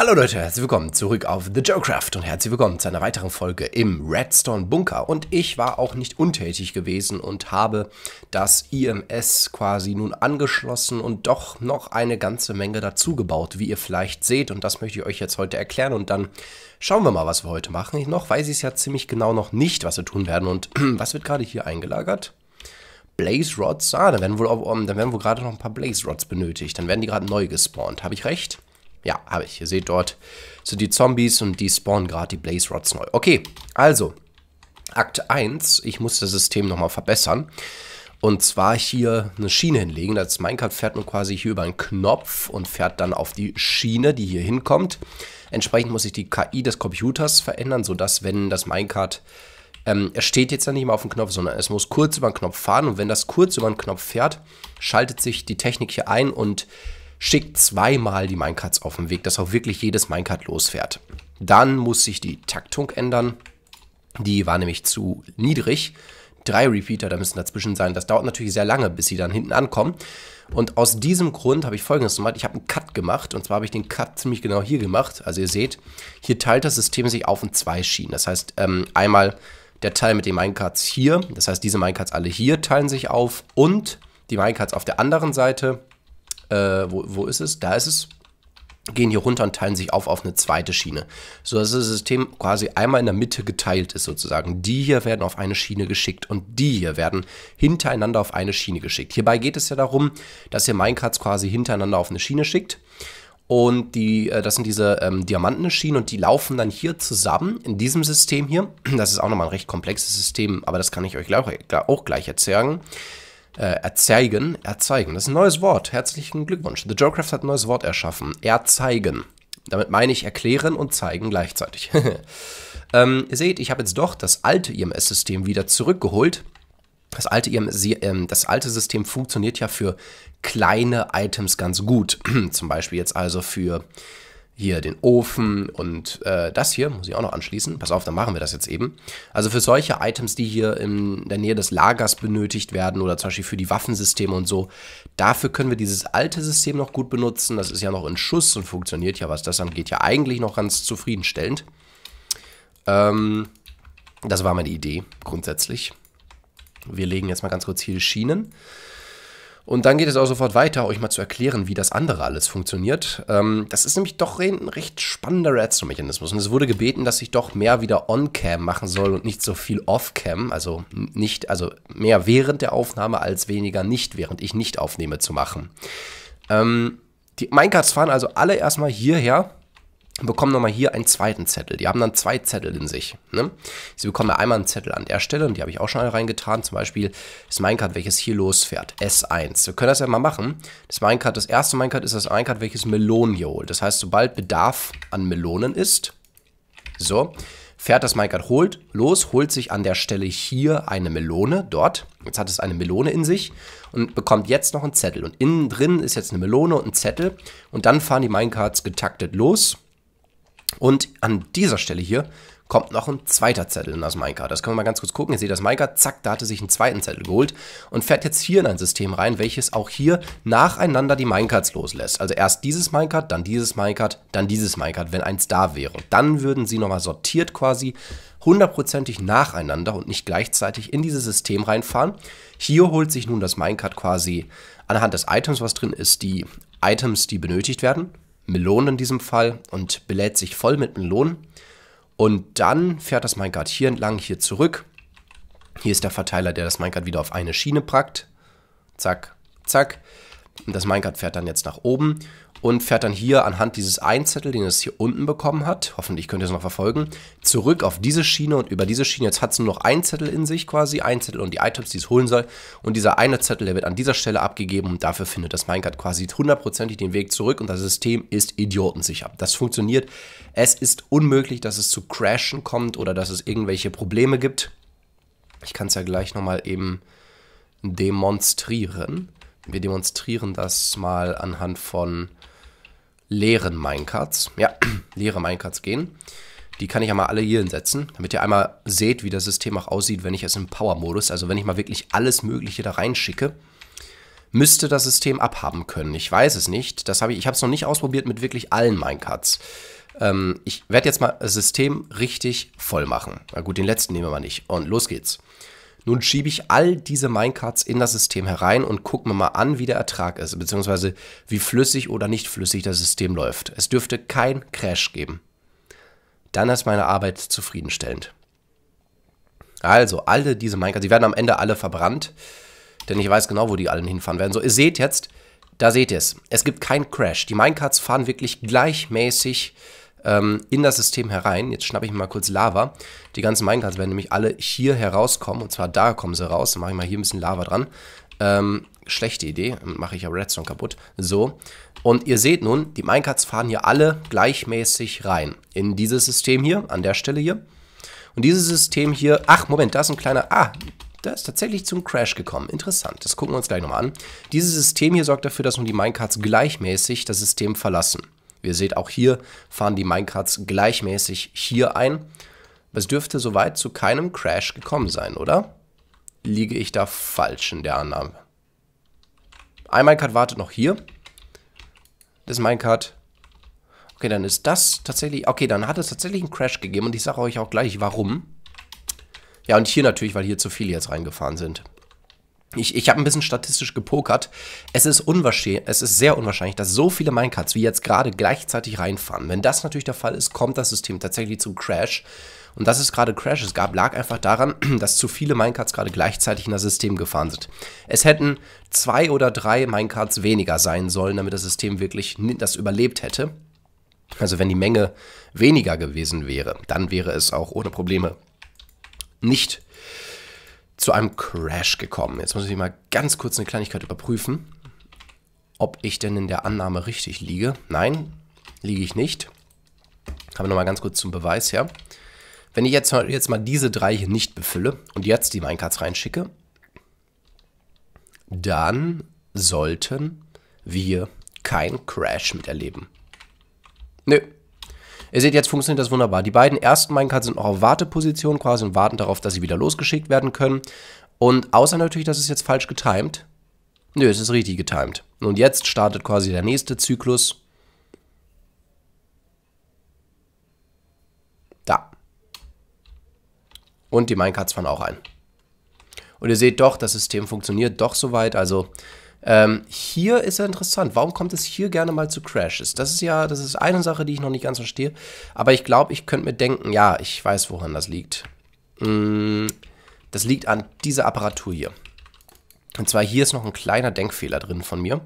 Hallo Leute, herzlich willkommen zurück auf The Joecraft und herzlich willkommen zu einer weiteren Folge im Redstone Bunker. Und ich war auch nicht untätig gewesen und habe das IMS quasi nun angeschlossen und doch noch eine ganze Menge dazu gebaut, wie ihr vielleicht seht. Und das möchte ich euch jetzt heute erklären und dann schauen wir mal, was wir heute machen. Noch weiß ich es ja ziemlich genau noch nicht, was wir tun werden. Und was wird gerade hier eingelagert? Blaze Rods, ah, dann werden wohl, um, ähm, werden wohl gerade noch ein paar Blaze Rods benötigt. Dann werden die gerade neu gespawnt. Habe ich recht? Ja, habe ich. Ihr seht dort so die Zombies und die spawnen gerade die Blaze Rods neu. Okay, also Akt 1. Ich muss das System nochmal verbessern. Und zwar hier eine Schiene hinlegen. Das Minecart fährt nun quasi hier über einen Knopf und fährt dann auf die Schiene, die hier hinkommt. Entsprechend muss ich die KI des Computers verändern, sodass, wenn das Minecart ähm, es steht jetzt ja nicht mehr auf dem Knopf, sondern es muss kurz über den Knopf fahren. Und wenn das kurz über den Knopf fährt, schaltet sich die Technik hier ein und schickt zweimal die Minecarts auf den Weg, dass auch wirklich jedes Minecart losfährt. Dann muss sich die Taktung ändern. Die war nämlich zu niedrig. Drei Repeater, da müssen dazwischen sein. Das dauert natürlich sehr lange, bis sie dann hinten ankommen. Und aus diesem Grund habe ich folgendes gemacht. Ich habe einen Cut gemacht. Und zwar habe ich den Cut ziemlich genau hier gemacht. Also ihr seht, hier teilt das System sich auf in zwei Schienen. Das heißt, ähm, einmal der Teil mit den Minecarts hier. Das heißt, diese Minecarts alle hier teilen sich auf. Und die Minecarts auf der anderen Seite äh, wo, wo ist es? Da ist es gehen hier runter und teilen sich auf auf eine zweite Schiene, so dass das System quasi einmal in der Mitte geteilt ist sozusagen. Die hier werden auf eine Schiene geschickt und die hier werden hintereinander auf eine Schiene geschickt. Hierbei geht es ja darum, dass ihr Minecarts quasi hintereinander auf eine Schiene schickt. Und die, äh, das sind diese ähm, diamantene Schienen und die laufen dann hier zusammen in diesem System hier. Das ist auch nochmal ein recht komplexes System, aber das kann ich euch auch gleich erzählen äh, erzeigen, erzeigen. Das ist ein neues Wort. Herzlichen Glückwunsch. The Joecraft hat ein neues Wort erschaffen. Erzeigen. Damit meine ich erklären und zeigen gleichzeitig. ähm, ihr seht, ich habe jetzt doch das alte IMS-System wieder zurückgeholt. Das alte, IMS, ähm, das alte System funktioniert ja für kleine Items ganz gut. Zum Beispiel jetzt also für hier den Ofen und äh, das hier, muss ich auch noch anschließen. Pass auf, dann machen wir das jetzt eben. Also für solche Items, die hier in der Nähe des Lagers benötigt werden oder zum Beispiel für die Waffensysteme und so, dafür können wir dieses alte System noch gut benutzen. Das ist ja noch in Schuss und funktioniert ja, was das angeht, ja eigentlich noch ganz zufriedenstellend. Ähm, das war meine Idee grundsätzlich. Wir legen jetzt mal ganz kurz hier Schienen. Und dann geht es auch sofort weiter, euch mal zu erklären, wie das andere alles funktioniert. Ähm, das ist nämlich doch ein recht spannender Redstone-Mechanismus. Und es wurde gebeten, dass ich doch mehr wieder on-cam machen soll und nicht so viel off-cam, also nicht, also mehr während der Aufnahme als weniger nicht, während ich nicht aufnehme, zu machen. Ähm, die Minecarts fahren also alle erstmal hierher bekommen nochmal hier einen zweiten Zettel. Die haben dann zwei Zettel in sich. Ne? Sie bekommen ja einmal einen Zettel an der Stelle und die habe ich auch schon reingetan. Zum Beispiel das Minecart, welches hier losfährt. S1. Wir können das ja mal machen. Das Minecart, das erste Minecart ist das Minecart, welches Melonen hier holt. Das heißt, sobald Bedarf an Melonen ist, so, fährt das Minecart holt, los, holt sich an der Stelle hier eine Melone, dort. Jetzt hat es eine Melone in sich und bekommt jetzt noch einen Zettel. Und innen drin ist jetzt eine Melone und ein Zettel. Und dann fahren die Minecarts getaktet los und an dieser Stelle hier kommt noch ein zweiter Zettel in das Minecart. Das können wir mal ganz kurz gucken. Ihr seht das Minecart, zack, da hatte sich einen zweiten Zettel geholt und fährt jetzt hier in ein System rein, welches auch hier nacheinander die Minecarts loslässt. Also erst dieses Minecart, dann dieses Minecart, dann dieses Minecart, wenn eins da wäre. Und dann würden sie nochmal sortiert quasi hundertprozentig nacheinander und nicht gleichzeitig in dieses System reinfahren. Hier holt sich nun das Minecart quasi anhand des Items, was drin ist, die Items, die benötigt werden. Melonen in diesem Fall und belädt sich voll mit Melonen. Und dann fährt das Minecart hier entlang, hier zurück. Hier ist der Verteiler, der das Minecart wieder auf eine Schiene packt. Zack, zack das Minecart fährt dann jetzt nach oben und fährt dann hier anhand dieses Einzettel, den es hier unten bekommen hat, hoffentlich könnt ihr es noch verfolgen, zurück auf diese Schiene und über diese Schiene. Jetzt hat es nur noch einen Zettel in sich quasi, einen Zettel und die Items, die es holen soll. Und dieser eine Zettel, der wird an dieser Stelle abgegeben und dafür findet das Minecart quasi hundertprozentig den Weg zurück und das System ist idiotensicher. Das funktioniert. Es ist unmöglich, dass es zu Crashen kommt oder dass es irgendwelche Probleme gibt. Ich kann es ja gleich nochmal eben demonstrieren. Wir demonstrieren das mal anhand von leeren Minecarts. Ja, leere Minecarts gehen. Die kann ich ja mal alle hier hinsetzen, damit ihr einmal seht, wie das System auch aussieht, wenn ich es im Power-Modus, also wenn ich mal wirklich alles Mögliche da reinschicke, müsste das System abhaben können. Ich weiß es nicht. Das hab ich ich habe es noch nicht ausprobiert mit wirklich allen Minecarts. Ähm, ich werde jetzt mal das System richtig voll machen. Na gut, den letzten nehmen wir mal nicht. Und los geht's. Nun schiebe ich all diese Minecarts in das System herein und gucke mir mal an, wie der Ertrag ist, beziehungsweise wie flüssig oder nicht flüssig das System läuft. Es dürfte kein Crash geben. Dann ist meine Arbeit zufriedenstellend. Also, alle diese Minecarts, die werden am Ende alle verbrannt, denn ich weiß genau, wo die allen hinfahren werden. So, ihr seht jetzt, da seht ihr es. Es gibt keinen Crash. Die Minecarts fahren wirklich gleichmäßig ähm, in das System herein. Jetzt schnappe ich mir mal kurz Lava. Die ganzen Minecarts werden nämlich alle hier herauskommen. Und zwar da kommen sie raus. Dann mache ich mal hier ein bisschen Lava dran. Ähm, schlechte Idee. Mache ich aber Redstone kaputt. So. Und ihr seht nun, die Minecarts fahren hier alle gleichmäßig rein. In dieses System hier, an der Stelle hier. Und dieses System hier, ach Moment, da ist ein kleiner, ah, da ist tatsächlich zum Crash gekommen. Interessant, das gucken wir uns gleich nochmal an. Dieses System hier sorgt dafür, dass nun die Minecarts gleichmäßig das System verlassen. Ihr seht auch hier fahren die Minecarts gleichmäßig hier ein. Es dürfte soweit zu keinem Crash gekommen sein, oder? Liege ich da falsch in der Annahme? Ein Minecart wartet noch hier. Das Minecart. Okay, dann ist das tatsächlich... Okay, dann hat es tatsächlich einen Crash gegeben und ich sage euch auch gleich, warum. Ja, und hier natürlich, weil hier zu viele jetzt reingefahren sind. Ich, ich habe ein bisschen statistisch gepokert. Es ist, es ist sehr unwahrscheinlich, dass so viele Minecarts wie jetzt gerade gleichzeitig reinfahren. Wenn das natürlich der Fall ist, kommt das System tatsächlich zum Crash. Und dass es gerade Crashes gab, lag einfach daran, dass zu viele Minecarts gerade gleichzeitig in das System gefahren sind. Es hätten zwei oder drei Minecarts weniger sein sollen, damit das System wirklich das überlebt hätte. Also wenn die Menge weniger gewesen wäre, dann wäre es auch ohne Probleme nicht zu einem Crash gekommen. Jetzt muss ich mal ganz kurz eine Kleinigkeit überprüfen, ob ich denn in der Annahme richtig liege. Nein, liege ich nicht. Aber nochmal ganz kurz zum Beweis her. Wenn ich jetzt, jetzt mal diese drei hier nicht befülle und jetzt die Minecarts reinschicke, dann sollten wir keinen Crash miterleben. Nö, Ihr seht, jetzt funktioniert das wunderbar. Die beiden ersten Minecarts sind noch auf Warteposition quasi und warten darauf, dass sie wieder losgeschickt werden können. Und außer natürlich, dass es jetzt falsch getimed. Nö, es ist richtig getimed. Und jetzt startet quasi der nächste Zyklus. Da. Und die Minecarts fahren auch ein. Und ihr seht doch, das System funktioniert doch soweit. Also ähm, hier ist ja interessant. Warum kommt es hier gerne mal zu Crashes? Das ist ja, das ist eine Sache, die ich noch nicht ganz verstehe. Aber ich glaube, ich könnte mir denken, ja, ich weiß, woran das liegt. Mm, das liegt an dieser Apparatur hier. Und zwar hier ist noch ein kleiner Denkfehler drin von mir,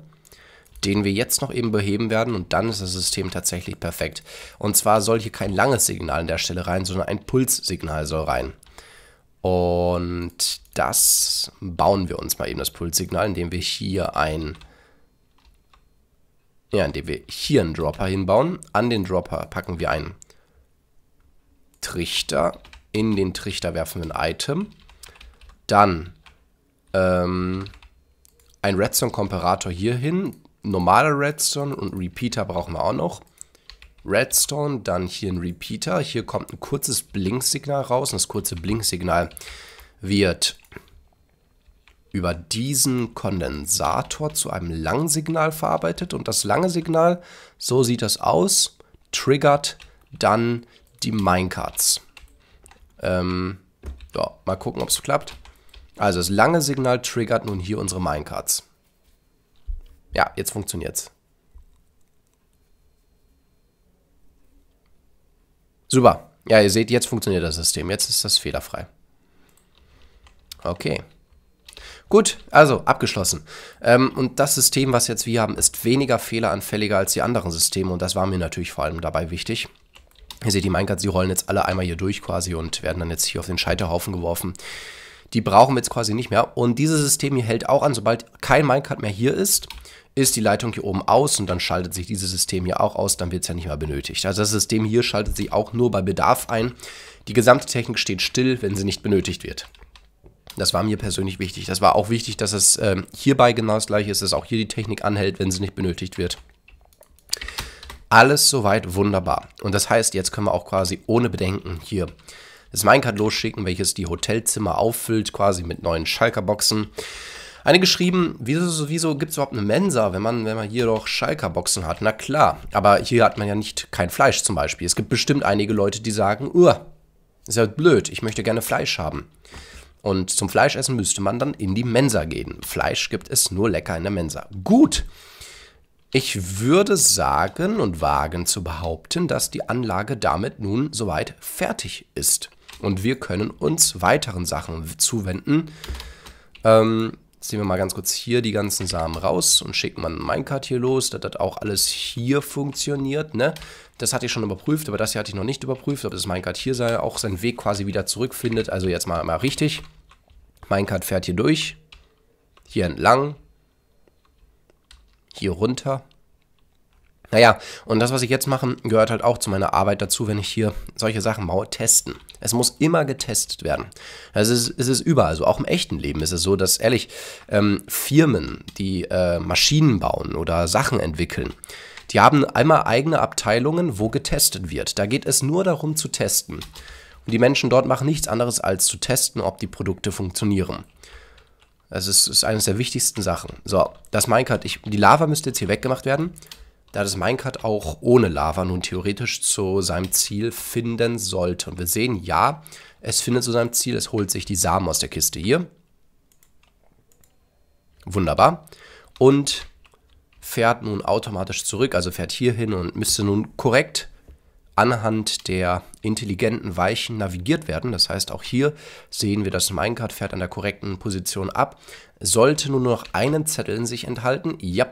den wir jetzt noch eben beheben werden und dann ist das System tatsächlich perfekt. Und zwar soll hier kein langes Signal an der Stelle rein, sondern ein Pulssignal soll rein. Und das bauen wir uns mal eben, das Pulssignal, indem wir hier ein... Ja, indem wir hier einen Dropper hinbauen. An den Dropper packen wir einen Trichter. In den Trichter werfen wir ein Item. Dann ähm, ein Redstone-Komparator hier hin. Normale Redstone und Repeater brauchen wir auch noch. Redstone, dann hier ein Repeater. Hier kommt ein kurzes Blinksignal raus und das kurze Blinksignal wird über diesen Kondensator zu einem langen Signal verarbeitet und das lange Signal, so sieht das aus, triggert dann die Minecarts. Ähm, ja, mal gucken, ob es klappt. Also das lange Signal triggert nun hier unsere Minecarts. Ja, jetzt funktioniert es. Super. Ja, ihr seht, jetzt funktioniert das System. Jetzt ist das fehlerfrei. Okay. Gut, also abgeschlossen. Ähm, und das System, was jetzt wir haben, ist weniger fehleranfälliger als die anderen Systeme und das war mir natürlich vor allem dabei wichtig. Ihr seht, die Minecarts, sie rollen jetzt alle einmal hier durch quasi und werden dann jetzt hier auf den Scheiterhaufen geworfen. Die brauchen wir jetzt quasi nicht mehr. Und dieses System hier hält auch an, sobald kein Minecart mehr hier ist, ist die Leitung hier oben aus und dann schaltet sich dieses System hier auch aus, dann wird es ja nicht mehr benötigt. Also das System hier schaltet sich auch nur bei Bedarf ein. Die gesamte Technik steht still, wenn sie nicht benötigt wird. Das war mir persönlich wichtig. Das war auch wichtig, dass es äh, hierbei genau das gleiche ist, dass auch hier die Technik anhält, wenn sie nicht benötigt wird. Alles soweit wunderbar. Und das heißt, jetzt können wir auch quasi ohne Bedenken hier das Minecart losschicken, welches die Hotelzimmer auffüllt, quasi mit neuen Schalkerboxen. Eine geschrieben, wieso, wieso gibt es überhaupt eine Mensa, wenn man, wenn man hier doch Schalker-Boxen hat? Na klar, aber hier hat man ja nicht kein Fleisch zum Beispiel. Es gibt bestimmt einige Leute, die sagen, uah, ist ja blöd, ich möchte gerne Fleisch haben. Und zum Fleischessen müsste man dann in die Mensa gehen. Fleisch gibt es nur lecker in der Mensa. Gut. Ich würde sagen und wagen zu behaupten, dass die Anlage damit nun soweit fertig ist. Und wir können uns weiteren Sachen zuwenden, ähm, ziehen wir mal ganz kurz hier die ganzen Samen raus und schicken mal Minecart hier los, dass das auch alles hier funktioniert. Ne? Das hatte ich schon überprüft, aber das hier hatte ich noch nicht überprüft, ob das Minecart hier sei, auch seinen Weg quasi wieder zurückfindet. Also jetzt mal, mal richtig. Minecart fährt hier durch, hier entlang, hier runter naja, und das, was ich jetzt mache, gehört halt auch zu meiner Arbeit dazu, wenn ich hier solche Sachen baue, testen. Es muss immer getestet werden. Also es ist, es ist überall so. Auch im echten Leben ist es so, dass ehrlich ähm, Firmen, die äh, Maschinen bauen oder Sachen entwickeln, die haben einmal eigene Abteilungen, wo getestet wird. Da geht es nur darum zu testen. Und die Menschen dort machen nichts anderes, als zu testen, ob die Produkte funktionieren. Das also ist, ist eines der wichtigsten Sachen. So, das Minecraft, ich, die Lava müsste jetzt hier weggemacht werden da das Minecart auch ohne Lava nun theoretisch zu seinem Ziel finden sollte. Und wir sehen, ja, es findet zu seinem Ziel, es holt sich die Samen aus der Kiste hier. Wunderbar. Und fährt nun automatisch zurück, also fährt hier hin und müsste nun korrekt anhand der intelligenten Weichen navigiert werden. Das heißt, auch hier sehen wir, das Minecart fährt an der korrekten Position ab. Sollte nur noch einen Zettel in sich enthalten, ja,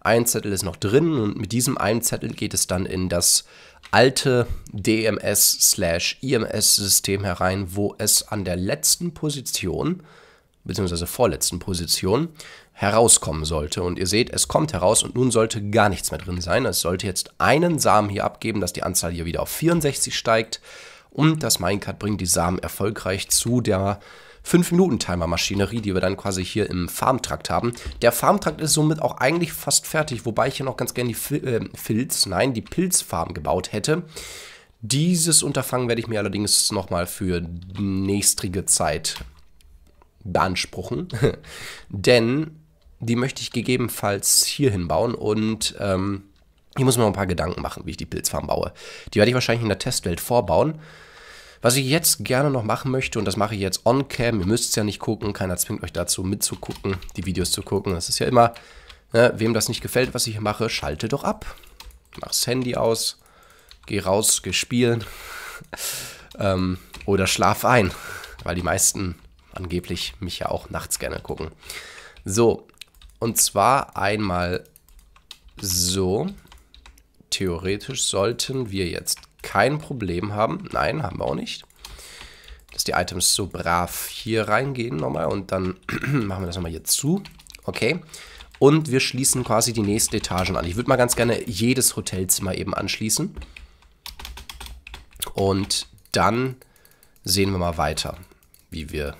ein Zettel ist noch drin und mit diesem einen Zettel geht es dann in das alte DMS-IMS-System herein, wo es an der letzten Position, beziehungsweise vorletzten Position, herauskommen sollte. Und ihr seht, es kommt heraus und nun sollte gar nichts mehr drin sein. Es sollte jetzt einen Samen hier abgeben, dass die Anzahl hier wieder auf 64 steigt. Und das Minecart bringt die Samen erfolgreich zu der 5-Minuten-Timer-Maschinerie, die wir dann quasi hier im Farmtrakt haben. Der Farmtrakt ist somit auch eigentlich fast fertig, wobei ich hier noch ganz gerne die Fil äh, Filz, nein, die Pilzfarm gebaut hätte. Dieses Unterfangen werde ich mir allerdings nochmal für nächstrige Zeit beanspruchen. Denn die möchte ich gegebenenfalls hier hinbauen und ähm, ich muss mir noch ein paar Gedanken machen, wie ich die Pilzfarm baue. Die werde ich wahrscheinlich in der Testwelt vorbauen. Was ich jetzt gerne noch machen möchte, und das mache ich jetzt on-cam, ihr müsst es ja nicht gucken, keiner zwingt euch dazu mitzugucken, die Videos zu gucken. Das ist ja immer, ne, wem das nicht gefällt, was ich hier mache, schalte doch ab. Mach das Handy aus, geh raus, geh spielen ähm, oder schlaf ein, weil die meisten angeblich mich ja auch nachts gerne gucken. So, und zwar einmal so. Theoretisch sollten wir jetzt kein Problem haben. Nein, haben wir auch nicht. Dass die Items so brav hier reingehen nochmal und dann machen wir das nochmal hier zu. Okay. Und wir schließen quasi die nächsten Etagen an. Ich würde mal ganz gerne jedes Hotelzimmer eben anschließen. Und dann sehen wir mal weiter, wie wir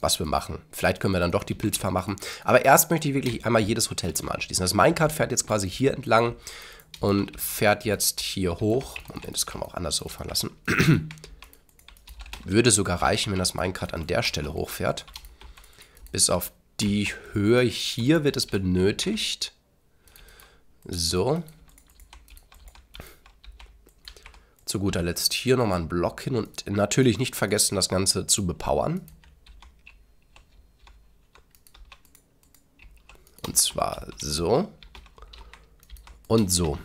was wir machen. Vielleicht können wir dann doch die Pilzfahrt machen. Aber erst möchte ich wirklich einmal jedes Hotelzimmer anschließen. Das also Minecart fährt jetzt quasi hier entlang und fährt jetzt hier hoch. Moment, das können wir auch anders so fahren lassen. Würde sogar reichen, wenn das Minecart an der Stelle hochfährt. Bis auf die Höhe hier wird es benötigt. So. Zu guter Letzt hier nochmal einen Block hin und natürlich nicht vergessen, das Ganze zu bepowern. Und zwar so und so.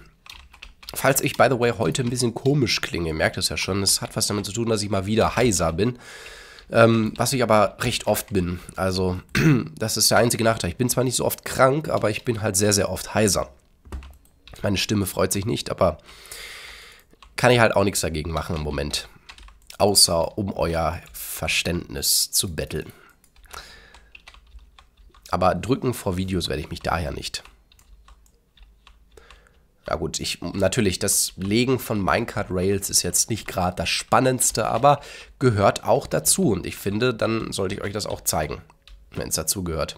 Falls ich, by the way, heute ein bisschen komisch klinge, ihr merkt es ja schon, es hat was damit zu tun, dass ich mal wieder heiser bin. Ähm, was ich aber recht oft bin. Also, das ist der einzige Nachteil. Ich bin zwar nicht so oft krank, aber ich bin halt sehr, sehr oft heiser. Meine Stimme freut sich nicht, aber kann ich halt auch nichts dagegen machen im Moment. Außer um euer Verständnis zu betteln. Aber drücken vor Videos werde ich mich daher nicht. Ja gut, ich natürlich, das Legen von Minecart Rails ist jetzt nicht gerade das Spannendste, aber gehört auch dazu. Und ich finde, dann sollte ich euch das auch zeigen, wenn es dazu gehört.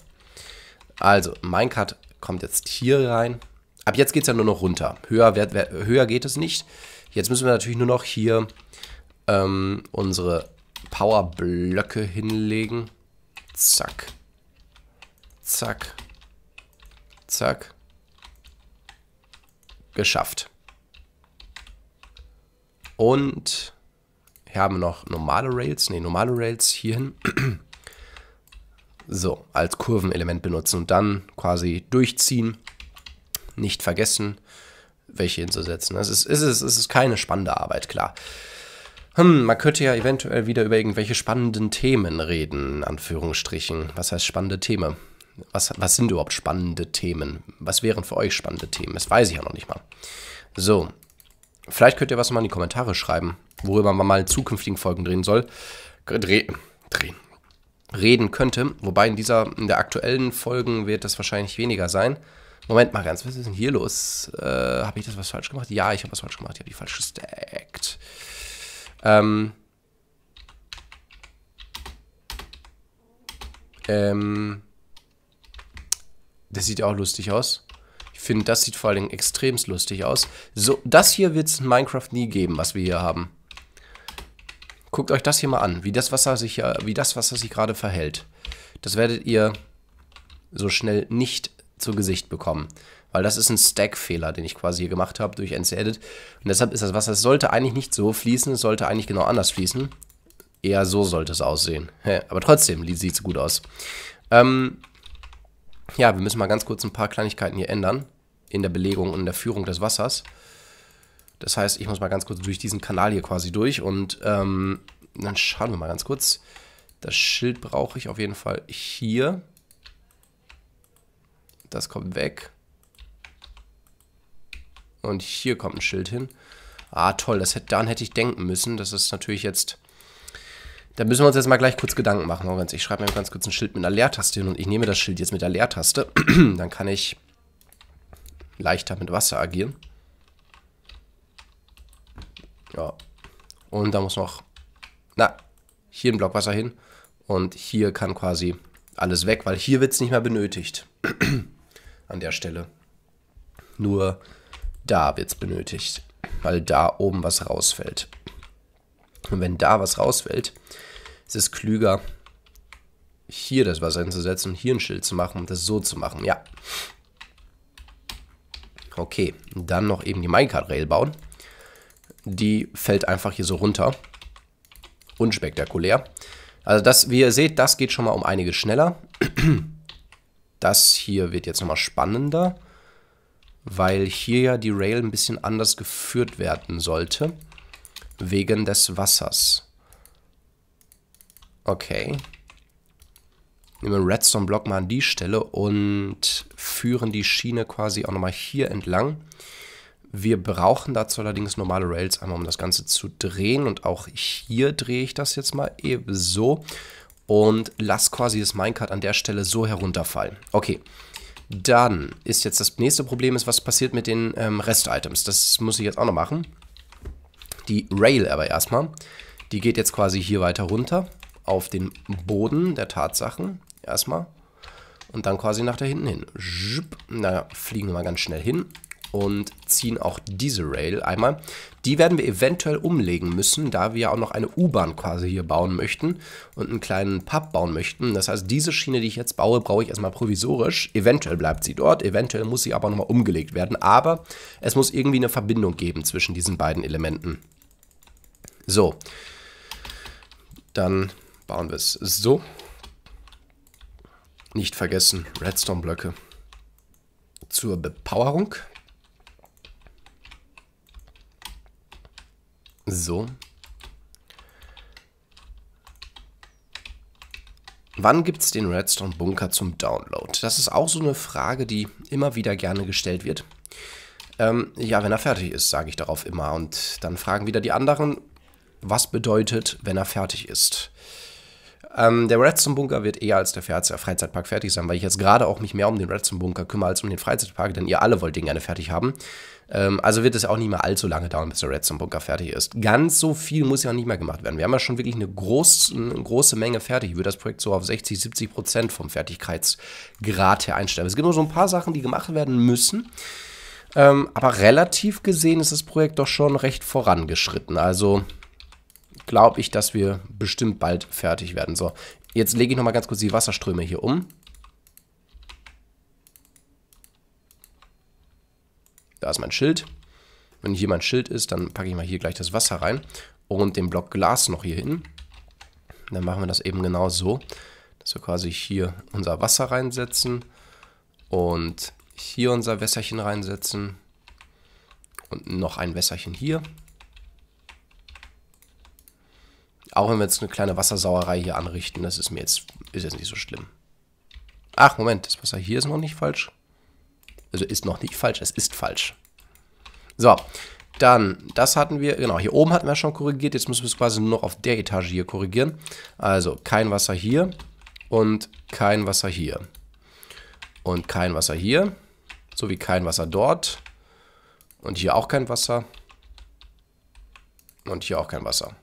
Also, Minecart kommt jetzt hier rein. Ab jetzt geht es ja nur noch runter. Höher, wert, wert, höher geht es nicht. Jetzt müssen wir natürlich nur noch hier ähm, unsere Powerblöcke hinlegen. Zack. Zack. Zack. Geschafft. Und wir haben noch normale Rails. Ne, normale Rails hierhin. so, als Kurvenelement benutzen und dann quasi durchziehen. Nicht vergessen, welche hinzusetzen. Es ist, es ist, ist keine spannende Arbeit, klar. Hm, man könnte ja eventuell wieder über irgendwelche spannenden Themen reden, in Anführungsstrichen. Was heißt spannende Themen? Was, was sind überhaupt spannende Themen? Was wären für euch spannende Themen? Das weiß ich ja noch nicht mal. So, vielleicht könnt ihr was mal in die Kommentare schreiben, worüber man mal in zukünftigen Folgen drehen soll. Dre drehen. Reden könnte, wobei in dieser, in der aktuellen Folgen wird das wahrscheinlich weniger sein. Moment mal ganz, was ist denn hier los? Äh, habe ich das was falsch gemacht? Ja, ich habe was falsch gemacht. Ich habe die falsche Stacked. Ähm. Ähm. Das sieht ja auch lustig aus. Ich finde, das sieht vor allem Dingen extremst lustig aus. So, das hier wird es in Minecraft nie geben, was wir hier haben. Guckt euch das hier mal an, wie das Wasser sich, sich gerade verhält. Das werdet ihr so schnell nicht zu Gesicht bekommen. Weil das ist ein Stack-Fehler, den ich quasi hier gemacht habe durch NC-Edit. Und deshalb ist das Wasser, es sollte eigentlich nicht so fließen, es sollte eigentlich genau anders fließen. Eher so sollte es aussehen. Aber trotzdem sieht es gut aus. Ähm, ja, wir müssen mal ganz kurz ein paar Kleinigkeiten hier ändern in der Belegung und in der Führung des Wassers. Das heißt, ich muss mal ganz kurz durch diesen Kanal hier quasi durch und ähm, dann schauen wir mal ganz kurz. Das Schild brauche ich auf jeden Fall hier. Das kommt weg. Und hier kommt ein Schild hin. Ah, toll, das hätte, daran hätte ich denken müssen. Das ist natürlich jetzt da müssen wir uns jetzt mal gleich kurz Gedanken machen. Lorenz, ich schreibe mir ganz kurz ein Schild mit einer Leertaste hin und ich nehme das Schild jetzt mit der Leertaste. Dann kann ich leichter mit Wasser agieren. Ja. Und da muss noch, na, hier ein Block Wasser hin. Und hier kann quasi alles weg, weil hier wird es nicht mehr benötigt. An der Stelle. Nur da wird es benötigt, weil da oben was rausfällt. Und wenn da was rausfällt, es ist klüger, hier das Wasser hinzusetzen und hier ein Schild zu machen und das so zu machen. Ja. Okay, dann noch eben die Minecart-Rail bauen. Die fällt einfach hier so runter. Unspektakulär. Also das, wie ihr seht, das geht schon mal um einiges schneller. Das hier wird jetzt nochmal spannender, weil hier ja die Rail ein bisschen anders geführt werden sollte, wegen des Wassers. Okay. Nehmen wir Redstone-Block mal an die Stelle und führen die Schiene quasi auch nochmal hier entlang. Wir brauchen dazu allerdings normale Rails einmal, um das Ganze zu drehen. Und auch hier drehe ich das jetzt mal eben so und lasse quasi das Minecart an der Stelle so herunterfallen. Okay, dann ist jetzt das nächste Problem, ist, was passiert mit den ähm, Rest-Items. Das muss ich jetzt auch noch machen. Die Rail aber erstmal. Die geht jetzt quasi hier weiter runter auf den Boden der Tatsachen erstmal und dann quasi nach da hinten hin. Na, fliegen wir mal ganz schnell hin und ziehen auch diese Rail einmal. Die werden wir eventuell umlegen müssen, da wir ja auch noch eine U-Bahn quasi hier bauen möchten und einen kleinen Pub bauen möchten. Das heißt, diese Schiene, die ich jetzt baue, brauche ich erstmal provisorisch. Eventuell bleibt sie dort, eventuell muss sie aber nochmal umgelegt werden. Aber es muss irgendwie eine Verbindung geben zwischen diesen beiden Elementen. So, dann bauen wir es so. Nicht vergessen, Redstone-Blöcke zur Bepowerung. So. Wann gibt es den Redstone-Bunker zum Download? Das ist auch so eine Frage, die immer wieder gerne gestellt wird. Ähm, ja, wenn er fertig ist, sage ich darauf immer. Und dann fragen wieder die anderen, was bedeutet, wenn er fertig ist? Ähm, der Redstone Bunker wird eher als der Freizeitpark fertig sein, weil ich jetzt gerade auch mich mehr um den Redstone Bunker kümmere als um den Freizeitpark, denn ihr alle wollt den gerne fertig haben. Ähm, also wird es auch nicht mehr allzu lange dauern, bis der Redstone Bunker fertig ist. Ganz so viel muss ja auch nicht mehr gemacht werden. Wir haben ja schon wirklich eine, groß, eine große Menge fertig. Ich würde das Projekt so auf 60, 70 Prozent vom Fertigkeitsgrad her einstellen. Es gibt nur so ein paar Sachen, die gemacht werden müssen. Ähm, aber relativ gesehen ist das Projekt doch schon recht vorangeschritten. Also glaube ich, dass wir bestimmt bald fertig werden. So, jetzt lege ich nochmal ganz kurz die Wasserströme hier um. Da ist mein Schild. Wenn hier mein Schild ist, dann packe ich mal hier gleich das Wasser rein und den Block Glas noch hier hin. Dann machen wir das eben genau so, dass wir quasi hier unser Wasser reinsetzen und hier unser Wässerchen reinsetzen und noch ein Wässerchen hier. Auch wenn wir jetzt eine kleine Wassersauerei hier anrichten, das ist mir jetzt, ist jetzt nicht so schlimm. Ach, Moment, das Wasser hier ist noch nicht falsch. Also ist noch nicht falsch, es ist falsch. So, dann, das hatten wir, genau, hier oben hatten wir schon korrigiert, jetzt müssen wir es quasi nur noch auf der Etage hier korrigieren. Also, kein Wasser hier und kein Wasser hier. Und kein Wasser hier, sowie kein Wasser dort. Und hier auch kein Wasser. Und hier auch kein Wasser.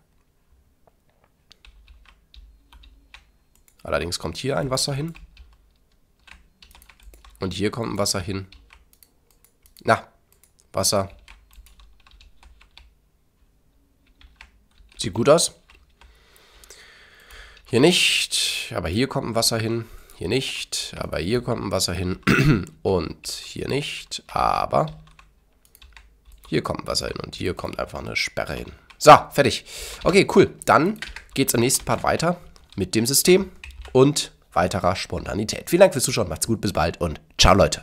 Allerdings kommt hier ein Wasser hin. Und hier kommt ein Wasser hin. Na, Wasser. Sieht gut aus. Hier nicht, aber hier kommt ein Wasser hin. Hier nicht, aber hier kommt ein Wasser hin. Und hier nicht, aber hier kommt ein Wasser hin. Und hier kommt einfach eine Sperre hin. So, fertig. Okay, cool. Dann geht es im nächsten Part weiter mit dem System und weiterer Spontanität. Vielen Dank fürs Zuschauen, macht's gut, bis bald und ciao Leute.